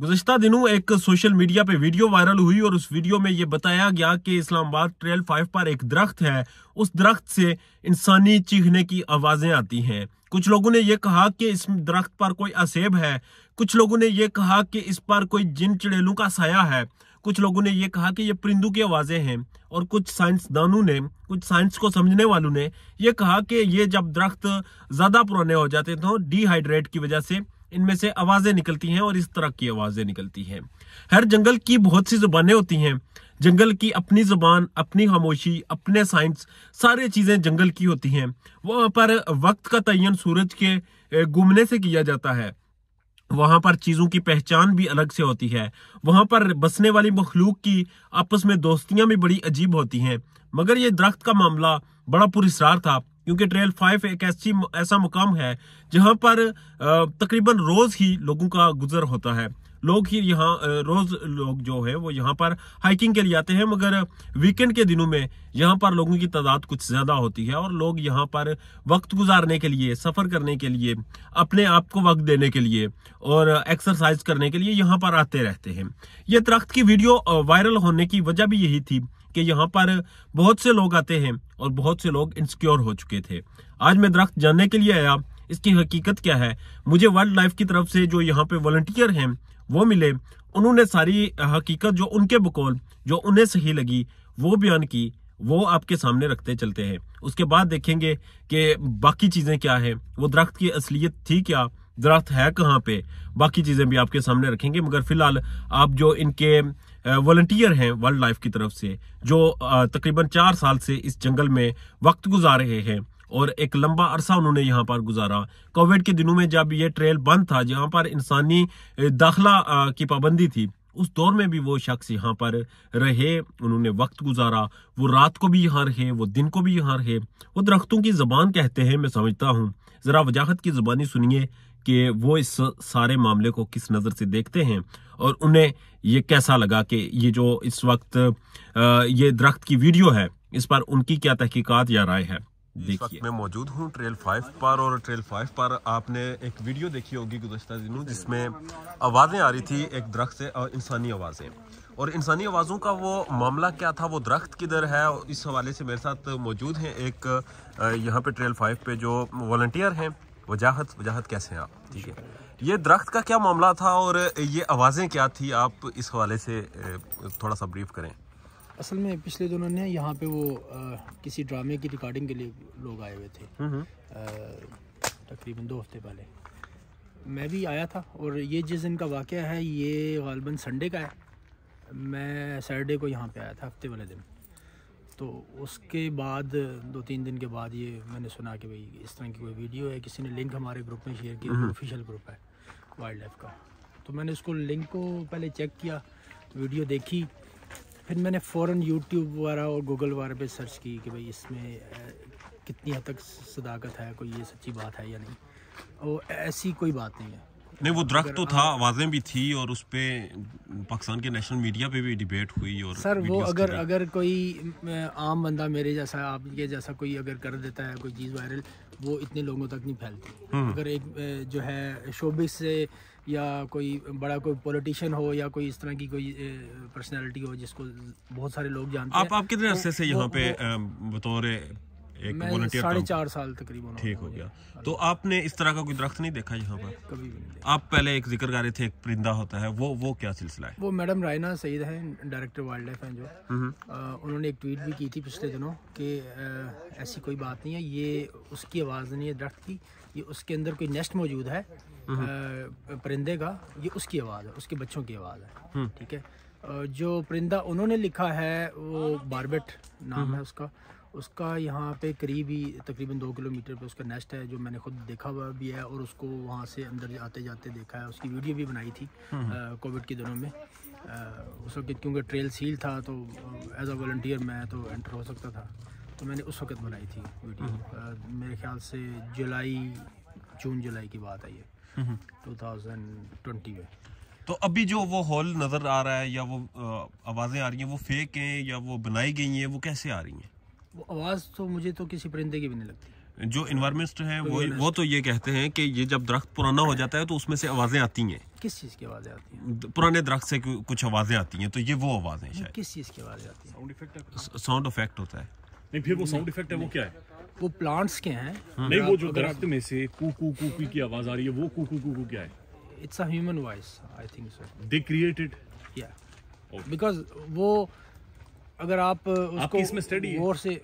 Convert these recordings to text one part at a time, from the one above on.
गुजशत दिनों एक सोशल मीडिया पे वीडियो वायरल हुई और उस वीडियो में ये बताया गया कि इस्लामाबाद ट्रेल फाइव पर एक दरख्त है उस दरख्त से इंसानी चीखने की आवाज़ें आती हैं कुछ लोगों ने यह कहा कि इस दरख्त पर कोई असेब है कुछ लोगों ने यह कहा कि इस पर कोई जिन चिड़ेलों का साया है कुछ लोगों ने यह कहा कि ये परिंदू की आवाज़ें हैं और कुछ साइंसदानों ने कुछ साइंस को समझने वालों ने यह कहा कि ये जब दरख्त ज़्यादा पुराने हो जाते तो डिहाइड्रेट की वजह से इनमें से आवाज़ें निकलती हैं और इस तरह की आवाज़ें निकलती हैं हर जंगल की बहुत सी ज़ुबानें होती हैं जंगल की अपनी ज़ुबान अपनी खामोशी अपने साइंस सारी चीज़ें जंगल की होती हैं वहां पर वक्त का तयन सूरज के घूमने से किया जाता है वहां पर चीज़ों की पहचान भी अलग से होती है वहां पर बसने वाली मखलूक की आपस में दोस्तियां भी बड़ी अजीब होती हैं मगर ये दरख्त का मामला बड़ा पुरस्ार था क्योंकि ट्रेल फाइव एक ऐसी ऐसा मुकाम है जहां पर तकरीबन रोज ही लोगों का गुजर होता है लोग ही यहाँ रोज लोग जो है वो यहाँ पर हाइकिंग के लिए आते हैं मगर वीकेंड के दिनों में यहाँ पर लोगों की तादाद कुछ ज़्यादा होती है और लोग यहाँ पर वक्त गुजारने के लिए सफ़र करने के लिए अपने आप को वक्त देने के लिए और एक्सरसाइज करने के लिए यहाँ पर आते रहते हैं ये दरख्त की वीडियो वायरल होने की वजह भी यही थी कि यहाँ पर बहुत से लोग आते हैं और बहुत से लोग इनसिक्योर हो चुके थे आज मैं दरख्त जानने के लिए आया इसकी हकीकत क्या है मुझे वाइल्ड लाइफ की तरफ से जो यहाँ पे वॉल्टियर हैं वो मिले उन्होंने सारी हकीकत जो उनके बकौल जो उन्हें सही लगी वो बयान की वो आपके सामने रखते चलते हैं उसके बाद देखेंगे कि बाकी चीज़ें क्या है वो दरख्त की असलियत थी क्या दरख्त है कहाँ पे बाकी चीज़ें भी आपके सामने रखेंगे मगर फिलहाल आप जो इनके वॉल्टियर हैं वाइल्ड लाइफ की तरफ से जो तकरीबन चार साल से इस जंगल में वक्त गुजार रहे हैं और एक लंबा अरसा उन्होंने यहाँ पर गुजारा कोविड के दिनों में जब ये ट्रेल बंद था जहाँ पर इंसानी दाखला की पाबंदी थी उस दौर में भी वो शख्स यहाँ पर रहे उन्होंने वक्त गुजारा वो रात को भी यहाँ रहे वो दिन को भी यहाँ रहे वो दरख्तों की ज़बान कहते हैं मैं समझता हूँ ज़रा वजाहत की ज़बानी सुनिए कि वो इस सारे मामले को किस नज़र से देखते हैं और उन्हें ये कैसा लगा कि ये जो इस वक्त ये दरख्त की वीडियो है इस पर उनकी क्या तहकीकात या राय है मैं मौजूद हूँ ट्रेल फाइव पर और ट्रेल फाइव पर आपने एक वीडियो देखी होगी गुजशत दिनों जिसमें आवाज़ें आ रही थी एक दरख्त से और इंसानी आवाज़ें और इंसानी आवाज़ों का वो मामला क्या था वो दरख्त किधर है इस हवाले से मेरे साथ मौजूद हैं एक यहाँ पे ट्रेल फाइव पे जो वॉल्टियर हैं वजाहत वजाहत कैसे हैं आप ठीक है ये दरख्त का क्या मामला था और ये आवाज़ें क्या थी आप इस हवाले से थोड़ा सा ब्रीफ करें असल में पिछले दोनों ने यहाँ पे वो आ, किसी ड्रामे की रिकॉर्डिंग के लिए लोग आए हुए थे हम्म, हम्म। तकरीबन दो हफ्ते पहले मैं भी आया था और ये जिस दिन का वाक़ है ये गालबन संडे का है मैं सैटरडे को यहाँ पे आया था हफ्ते वाले दिन तो उसके बाद दो तीन दिन के बाद ये मैंने सुना कि भाई इस तरह की कोई वीडियो है किसी ने लिंक हमारे ग्रुप में शेयर किया ऑफिशियल ग्रुप है वाइल्ड लाइफ का तो मैंने उसको लिंक को पहले चेक किया वीडियो देखी फिर मैंने फ़ौर यूट्यूब वगैरह और गूगल वगैरह पे सर्च की कि भाई इसमें कितनी हद तक सदाकत है कोई ये सच्ची बात है या नहीं और ऐसी कोई बात नहीं है नहीं वो दरख्त तो था आवाज़ें भी थी और उस पर पाकिस्तान के नेशनल मीडिया पे भी डिबेट हुई और सर वो अगर अगर कोई आम बंदा मेरे जैसा आपके जैसा कोई अगर कर देता है कोई चीज़ वायरल वो इतने लोगों तक नहीं फैलती हम्म। अगर एक जो है शोबिस से या कोई बड़ा कोई पॉलिटिशियन हो या कोई इस तरह की कोई पर्सनैलिटी हो जिसको बहुत सारे लोग जानते आप, हैं आप कितने तो अरसे से यहाँ पे बतौर एक वॉलंटियर साढ़े चार साल तकरीबन ठीक हो गया तो आपने इस तरह का कोई दरख्त नहीं देखा यहाँ पर कभी नहीं आप पहले एक जिक्र कर रहे थे एक परिंदा होता है वो वो क्या सिलसिला है वो मैडम रायना सईद है डायरेक्टर वाइल्ड लाइफ हैं जो हम्म। उन्होंने एक ट्वीट भी की थी पिछले दिनों कि ऐसी कोई बात नहीं है ये उसकी आवाज़ नहीं है दरख्त की ये उसके अंदर कोई नेस्ट मौजूद है हम्म। परिंदे का ये उसकी आवाज़ है उसके बच्चों की आवाज़ है हम्म। ठीक है जो परिंदा उन्होंने लिखा है वो बारबेट नाम है उसका उसका यहाँ पे करीब ही तकरीबन दो किलोमीटर पे उसका नेस्ट है जो मैंने खुद देखा हुआ भी है और उसको वहाँ से अंदर आते जाते देखा है उसकी वीडियो भी बनाई थी कोविड हम्म। के दिनों में आ, उस वक्त क्योंकि ट्रेल सील था तो एज अ वॉल्टियर मैं तो एंटर हो सकता था तो मैंने उस वक्त बनाई थी वीडियो आ, हम्म। मेरे ख्याल से जुलाई जून जुलाई की बात आई है टू थाउजेंड ट्वेंटी में तो अभी जो वो हॉल नज़र आ रहा है या वो आवाज़ें आ रही हैं वो फेक हैं या वो बनाई गई हैं वो कैसे आ रही हैं आवाज़ तो मुझे तो किसी परिंदे की भी नहीं लगती जो इन्वायरमेंट है तो वो वो तो ये कहते हैं कि ये जब दरख्त पुराना हो जाता है तो उसमें से आवाज़ें आती हैं किस चीज़ की आवाज़ें आती हैं पुराने दरख्त से कुछ आवाज़ें आती हैं तो ये वो आवाज़ें शायद किस चीज़ की आवाज़ें आती हैं साउंड इफेक्ट साउंड इफेक्ट होता है नहीं फिर वो साउंड इफेक्ट है वो क्या है वो प्लांट्स के हैं हाँ। नहीं वो जो दरख्त में से कू कू कू कू की आवाज़ आ रही है वो कू कू कू कू क्या है it's a human voice I think so they created या बिकॉज वो अगर आप उसको इसमें स्टडी और से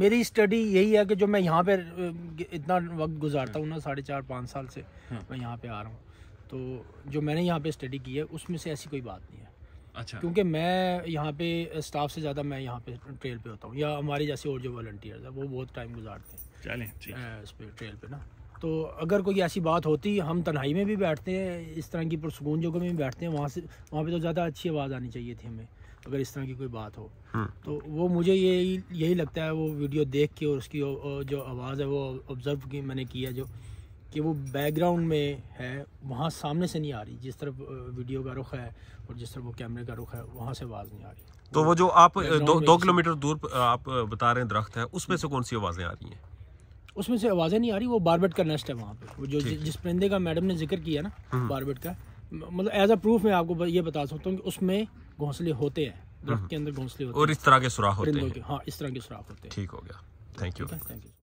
मेरी स्टडी यही है कि जो मैं यहाँ पे इतना वक्त गुजारता हूँ ना हाँ। साढ़े चार पाँच साल से हाँ। मैं यहाँ पे आ रहा हूँ तो जो मैंने यहाँ पे स्टडी की है उसमें से ऐसी कोई बात नहीं है अच्छा क्योंकि मैं यहाँ पे स्टाफ से ज़्यादा मैं यहाँ पे ट्रेल पे होता हूँ या हमारे जैसे और जो वॉल्टियर्स हैं वो बहुत टाइम गुजारते हैं चलें इस पर ट्रेल ना तो अगर कोई ऐसी बात होती हम तन्हाई में भी बैठते हैं इस तरह की पुरसकून जगह में भी बैठते हैं वहाँ से वहाँ पर तो ज़्यादा अच्छी आवाज़ आनी चाहिए थी हमें अगर इस तरह की कोई बात हो हाँ। तो वो मुझे यही यही लगता है वो वीडियो देख के और उसकी जो आवाज़ है वो ऑब्ज़र्व की मैंने किया जो कि वो बैकग्राउंड में है वहाँ सामने से नहीं आ रही जिस तरफ वीडियो का रुख है और जिस तरफ वो कैमरे का रुख है वहाँ से आवाज़ नहीं आ रही तो वो जो आप दो, दो किलोमीटर दूर आप बता रहे हैं दरख्त है उसमें से कौन सी आवाज़ें आ रही हैं उसमें से आवाज़ें नहीं आ रही वो बारबेट का नेस्ट है वहाँ पे वो जो जिस परिंदे का मैडम ने जिक्र किया ना हम्म। बारबेट का मतलब एज अ प्रूफ मैं आपको ये बता सकता हूँ कि उसमें घोंसले होते हैं हम्म। दरख्त के अंदर घोंसले होते हैं और इस तरह के सुराख होते हैं हाँ इस तरह के सुराख होते हैं ठीक हो गया थैंक यू थैंक यू